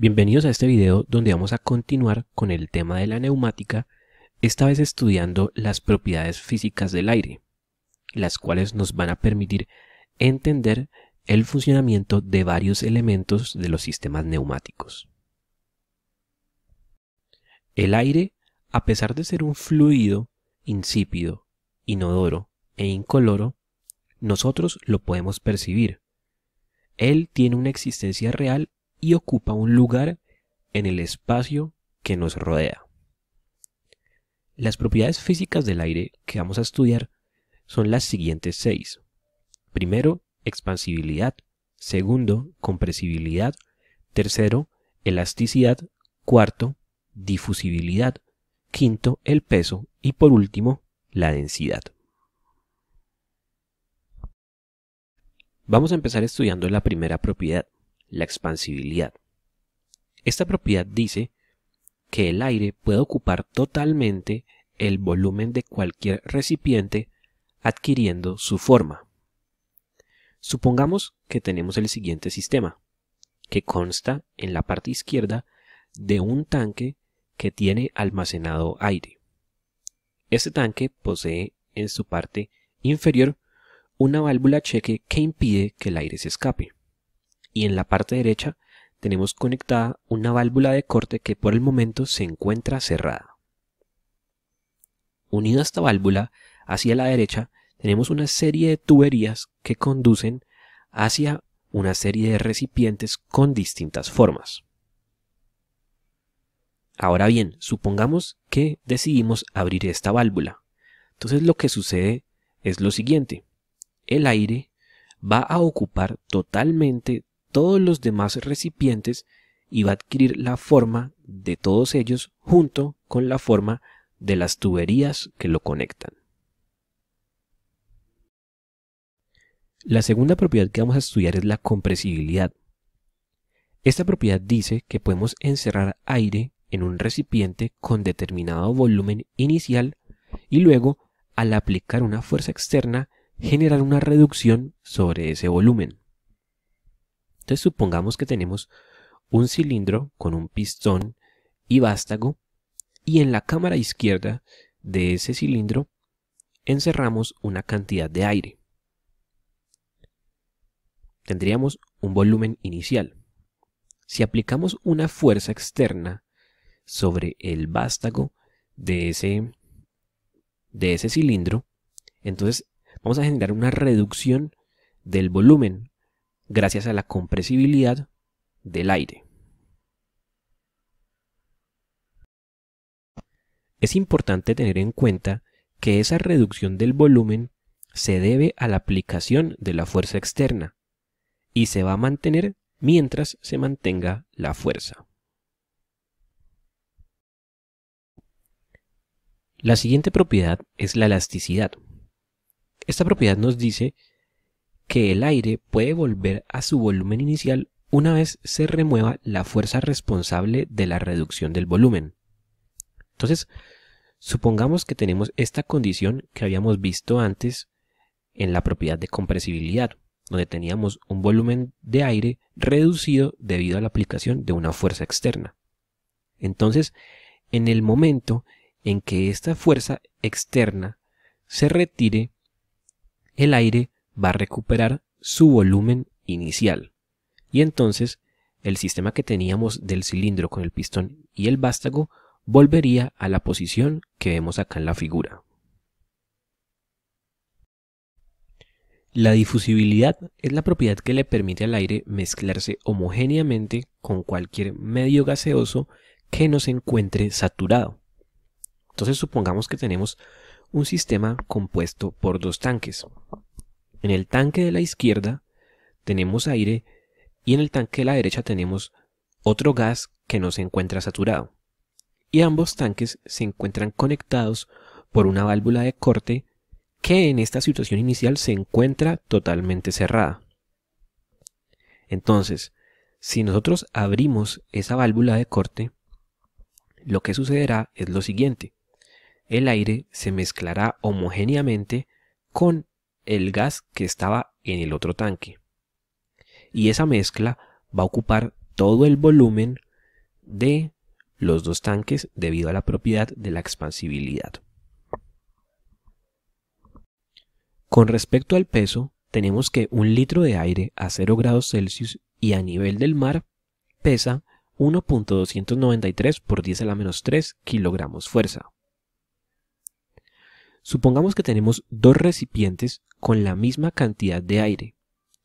Bienvenidos a este video donde vamos a continuar con el tema de la neumática, esta vez estudiando las propiedades físicas del aire, las cuales nos van a permitir entender el funcionamiento de varios elementos de los sistemas neumáticos. El aire, a pesar de ser un fluido insípido, inodoro e incoloro, nosotros lo podemos percibir. Él tiene una existencia real y ocupa un lugar en el espacio que nos rodea. Las propiedades físicas del aire que vamos a estudiar son las siguientes seis. Primero, expansibilidad. Segundo, compresibilidad. Tercero, elasticidad. Cuarto, difusibilidad. Quinto, el peso. Y por último, la densidad. Vamos a empezar estudiando la primera propiedad, la expansibilidad. Esta propiedad dice que el aire puede ocupar totalmente el volumen de cualquier recipiente adquiriendo su forma. Supongamos que tenemos el siguiente sistema, que consta en la parte izquierda de un tanque que tiene almacenado aire. Este tanque posee en su parte inferior una válvula cheque que impide que el aire se escape y en la parte derecha tenemos conectada una válvula de corte que por el momento se encuentra cerrada. Unida a esta válvula, hacia la derecha tenemos una serie de tuberías que conducen hacia una serie de recipientes con distintas formas. Ahora bien, supongamos que decidimos abrir esta válvula. Entonces lo que sucede es lo siguiente. El aire va a ocupar totalmente todos los demás recipientes y va a adquirir la forma de todos ellos junto con la forma de las tuberías que lo conectan. La segunda propiedad que vamos a estudiar es la compresibilidad. Esta propiedad dice que podemos encerrar aire en un recipiente con determinado volumen inicial y luego, al aplicar una fuerza externa, generar una reducción sobre ese volumen. Entonces supongamos que tenemos un cilindro con un pistón y vástago y en la cámara izquierda de ese cilindro encerramos una cantidad de aire. Tendríamos un volumen inicial. Si aplicamos una fuerza externa sobre el vástago de ese, de ese cilindro, entonces vamos a generar una reducción del volumen gracias a la compresibilidad del aire. Es importante tener en cuenta que esa reducción del volumen se debe a la aplicación de la fuerza externa y se va a mantener mientras se mantenga la fuerza. La siguiente propiedad es la elasticidad. Esta propiedad nos dice que el aire puede volver a su volumen inicial una vez se remueva la fuerza responsable de la reducción del volumen. Entonces, supongamos que tenemos esta condición que habíamos visto antes en la propiedad de compresibilidad, donde teníamos un volumen de aire reducido debido a la aplicación de una fuerza externa. Entonces, en el momento en que esta fuerza externa se retire, el aire va a recuperar su volumen inicial. Y entonces el sistema que teníamos del cilindro con el pistón y el vástago volvería a la posición que vemos acá en la figura. La difusibilidad es la propiedad que le permite al aire mezclarse homogéneamente con cualquier medio gaseoso que no se encuentre saturado. Entonces supongamos que tenemos un sistema compuesto por dos tanques. En el tanque de la izquierda tenemos aire y en el tanque de la derecha tenemos otro gas que no se encuentra saturado. Y ambos tanques se encuentran conectados por una válvula de corte que en esta situación inicial se encuentra totalmente cerrada. Entonces, si nosotros abrimos esa válvula de corte, lo que sucederá es lo siguiente. El aire se mezclará homogéneamente con el gas que estaba en el otro tanque. Y esa mezcla va a ocupar todo el volumen de los dos tanques debido a la propiedad de la expansibilidad. Con respecto al peso, tenemos que un litro de aire a 0 grados Celsius y a nivel del mar pesa 1.293 por 10 a la menos 3 kilogramos fuerza. Supongamos que tenemos dos recipientes con la misma cantidad de aire,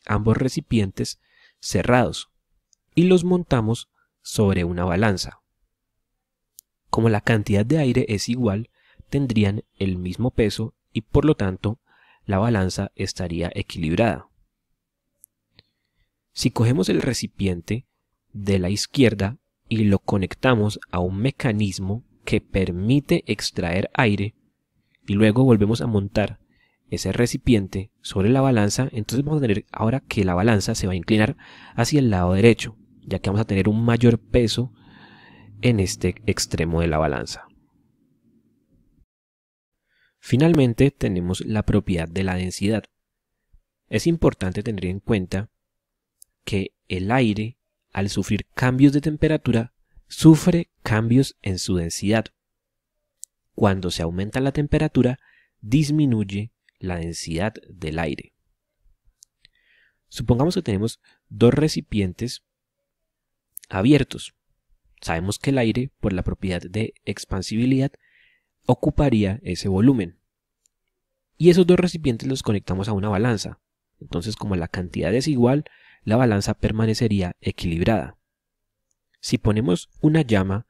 ambos recipientes cerrados, y los montamos sobre una balanza. Como la cantidad de aire es igual, tendrían el mismo peso y por lo tanto la balanza estaría equilibrada. Si cogemos el recipiente de la izquierda y lo conectamos a un mecanismo que permite extraer aire, y luego volvemos a montar ese recipiente sobre la balanza, entonces vamos a tener ahora que la balanza se va a inclinar hacia el lado derecho, ya que vamos a tener un mayor peso en este extremo de la balanza. Finalmente tenemos la propiedad de la densidad. Es importante tener en cuenta que el aire, al sufrir cambios de temperatura, sufre cambios en su densidad cuando se aumenta la temperatura, disminuye la densidad del aire. Supongamos que tenemos dos recipientes abiertos. Sabemos que el aire, por la propiedad de expansibilidad, ocuparía ese volumen. Y esos dos recipientes los conectamos a una balanza. Entonces, como la cantidad es igual, la balanza permanecería equilibrada. Si ponemos una llama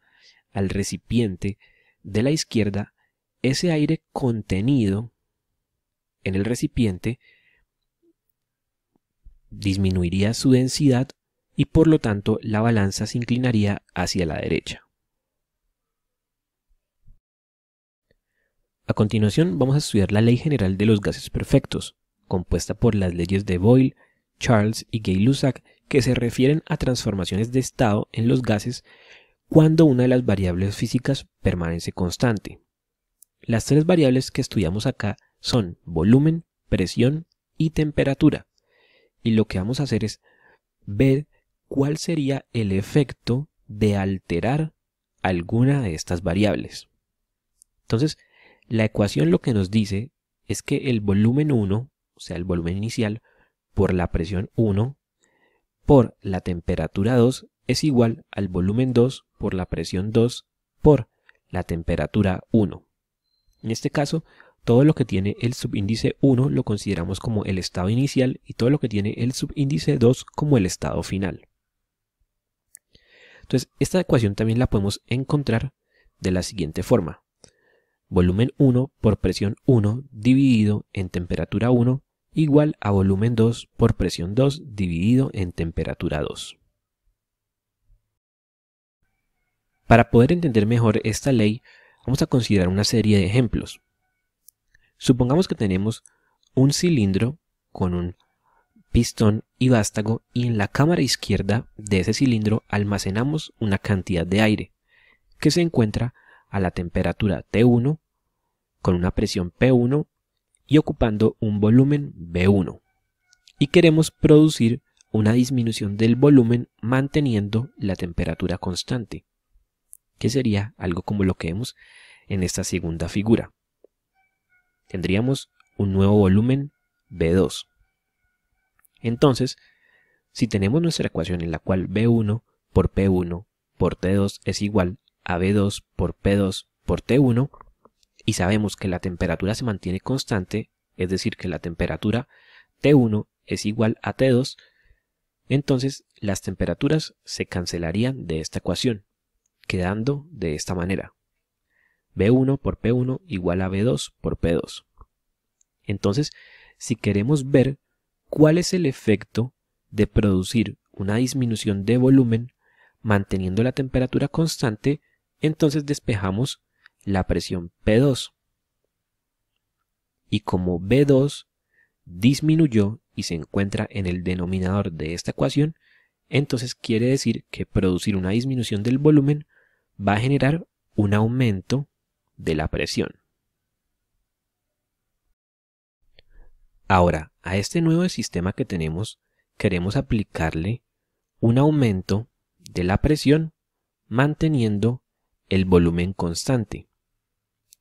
al recipiente de la izquierda, ese aire contenido en el recipiente disminuiría su densidad y por lo tanto la balanza se inclinaría hacia la derecha. A continuación vamos a estudiar la ley general de los gases perfectos, compuesta por las leyes de Boyle, Charles y Gay-Lussac que se refieren a transformaciones de estado en los gases cuando una de las variables físicas permanece constante. Las tres variables que estudiamos acá son volumen, presión y temperatura. Y lo que vamos a hacer es ver cuál sería el efecto de alterar alguna de estas variables. Entonces, la ecuación lo que nos dice es que el volumen 1, o sea, el volumen inicial, por la presión 1, por la temperatura 2, es igual al volumen 2 por la presión 2 por la temperatura 1. En este caso, todo lo que tiene el subíndice 1 lo consideramos como el estado inicial y todo lo que tiene el subíndice 2 como el estado final. Entonces, esta ecuación también la podemos encontrar de la siguiente forma. Volumen 1 por presión 1 dividido en temperatura 1 igual a volumen 2 por presión 2 dividido en temperatura 2. Para poder entender mejor esta ley, vamos a considerar una serie de ejemplos. Supongamos que tenemos un cilindro con un pistón y vástago y en la cámara izquierda de ese cilindro almacenamos una cantidad de aire que se encuentra a la temperatura T1 con una presión P1 y ocupando un volumen B1 y queremos producir una disminución del volumen manteniendo la temperatura constante que sería algo como lo que vemos en esta segunda figura. Tendríamos un nuevo volumen B2. Entonces, si tenemos nuestra ecuación en la cual B1 por P1 por T2 es igual a B2 por P2 por T1, y sabemos que la temperatura se mantiene constante, es decir, que la temperatura T1 es igual a T2, entonces las temperaturas se cancelarían de esta ecuación quedando de esta manera. B1 por P1 igual a B2 por P2. Entonces, si queremos ver cuál es el efecto de producir una disminución de volumen manteniendo la temperatura constante, entonces despejamos la presión P2. Y como B2 disminuyó y se encuentra en el denominador de esta ecuación, entonces quiere decir que producir una disminución del volumen va a generar un aumento de la presión. Ahora, a este nuevo sistema que tenemos, queremos aplicarle un aumento de la presión manteniendo el volumen constante.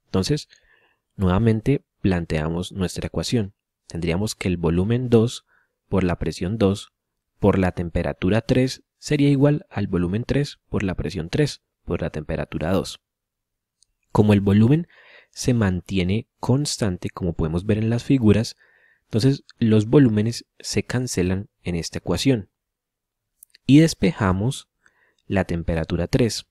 Entonces, nuevamente planteamos nuestra ecuación. Tendríamos que el volumen 2 por la presión 2 por la temperatura 3 sería igual al volumen 3 por la presión 3 por la temperatura 2. Como el volumen se mantiene constante, como podemos ver en las figuras, entonces los volúmenes se cancelan en esta ecuación. Y despejamos la temperatura 3.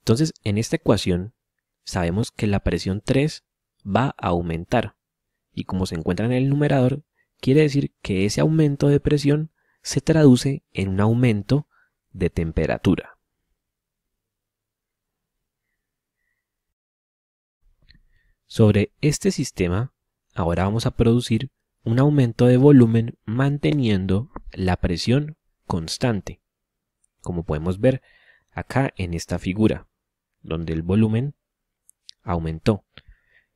Entonces, en esta ecuación sabemos que la presión 3 va a aumentar. Y como se encuentra en el numerador, quiere decir que ese aumento de presión se traduce en un aumento de temperatura. Sobre este sistema, ahora vamos a producir un aumento de volumen manteniendo la presión constante, como podemos ver acá en esta figura, donde el volumen aumentó.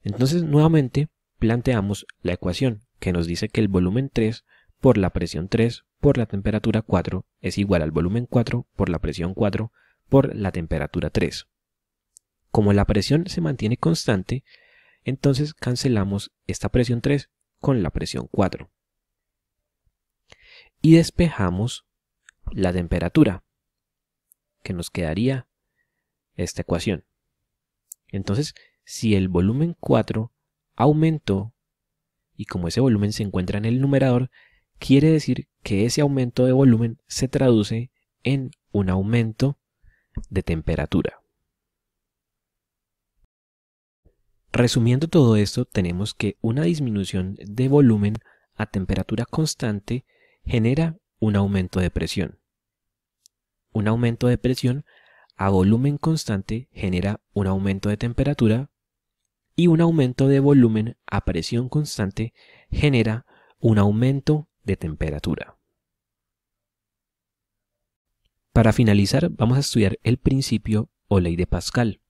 Entonces, nuevamente, planteamos la ecuación que nos dice que el volumen 3 por la presión 3 por la temperatura 4 es igual al volumen 4 por la presión 4 por la temperatura 3. Como la presión se mantiene constante, entonces cancelamos esta presión 3 con la presión 4. Y despejamos la temperatura, que nos quedaría esta ecuación. Entonces, si el volumen 4 aumentó, y como ese volumen se encuentra en el numerador, Quiere decir que ese aumento de volumen se traduce en un aumento de temperatura. Resumiendo todo esto, tenemos que una disminución de volumen a temperatura constante genera un aumento de presión. Un aumento de presión a volumen constante genera un aumento de temperatura y un aumento de volumen a presión constante genera un aumento de temperatura. Para finalizar, vamos a estudiar el principio o ley de Pascal,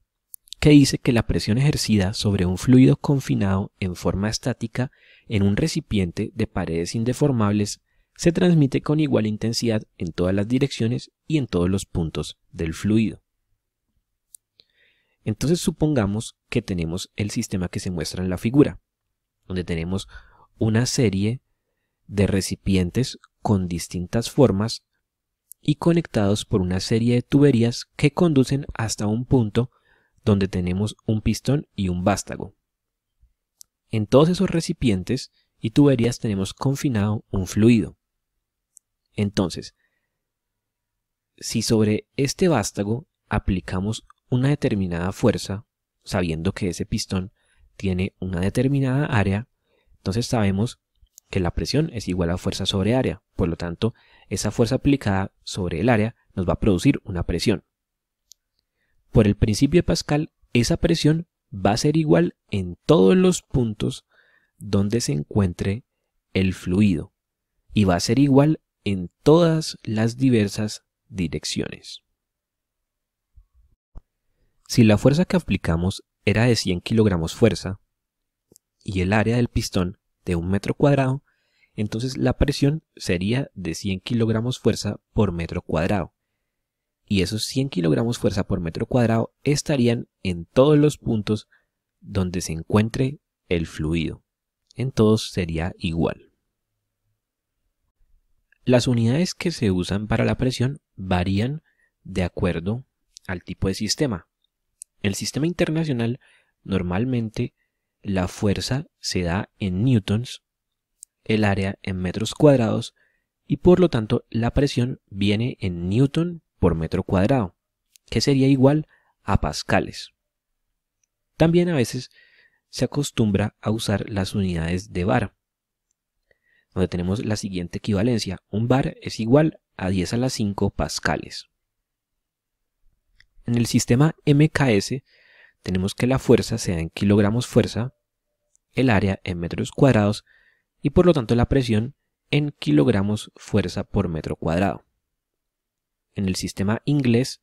que dice que la presión ejercida sobre un fluido confinado en forma estática en un recipiente de paredes indeformables se transmite con igual intensidad en todas las direcciones y en todos los puntos del fluido. Entonces supongamos que tenemos el sistema que se muestra en la figura, donde tenemos una serie de recipientes con distintas formas y conectados por una serie de tuberías que conducen hasta un punto donde tenemos un pistón y un vástago. En todos esos recipientes y tuberías tenemos confinado un fluido. Entonces, si sobre este vástago aplicamos una determinada fuerza, sabiendo que ese pistón tiene una determinada área, entonces sabemos la presión es igual a fuerza sobre área, por lo tanto, esa fuerza aplicada sobre el área nos va a producir una presión. Por el principio de Pascal, esa presión va a ser igual en todos los puntos donde se encuentre el fluido y va a ser igual en todas las diversas direcciones. Si la fuerza que aplicamos era de 100 kilogramos fuerza y el área del pistón de un metro cuadrado, entonces la presión sería de 100 kilogramos fuerza por metro cuadrado. Y esos 100 kilogramos fuerza por metro cuadrado estarían en todos los puntos donde se encuentre el fluido. En todos sería igual. Las unidades que se usan para la presión varían de acuerdo al tipo de sistema. El sistema internacional normalmente la fuerza se da en newtons el área en metros cuadrados y por lo tanto la presión viene en newton por metro cuadrado, que sería igual a pascales. También a veces se acostumbra a usar las unidades de bar, donde tenemos la siguiente equivalencia. Un bar es igual a 10 a la 5 pascales. En el sistema MKS tenemos que la fuerza sea en kilogramos fuerza, el área en metros cuadrados y por lo tanto la presión en kilogramos fuerza por metro cuadrado. En el sistema inglés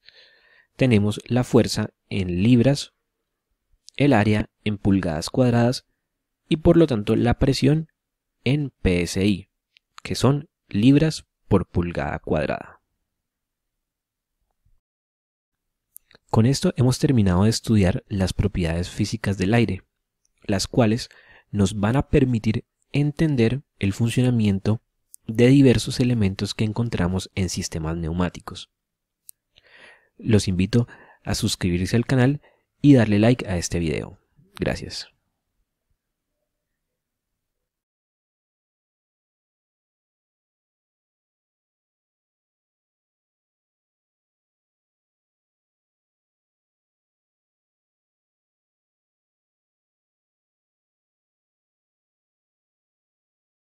tenemos la fuerza en libras, el área en pulgadas cuadradas y por lo tanto la presión en PSI, que son libras por pulgada cuadrada. Con esto hemos terminado de estudiar las propiedades físicas del aire, las cuales nos van a permitir entender el funcionamiento de diversos elementos que encontramos en sistemas neumáticos. Los invito a suscribirse al canal y darle like a este video. Gracias.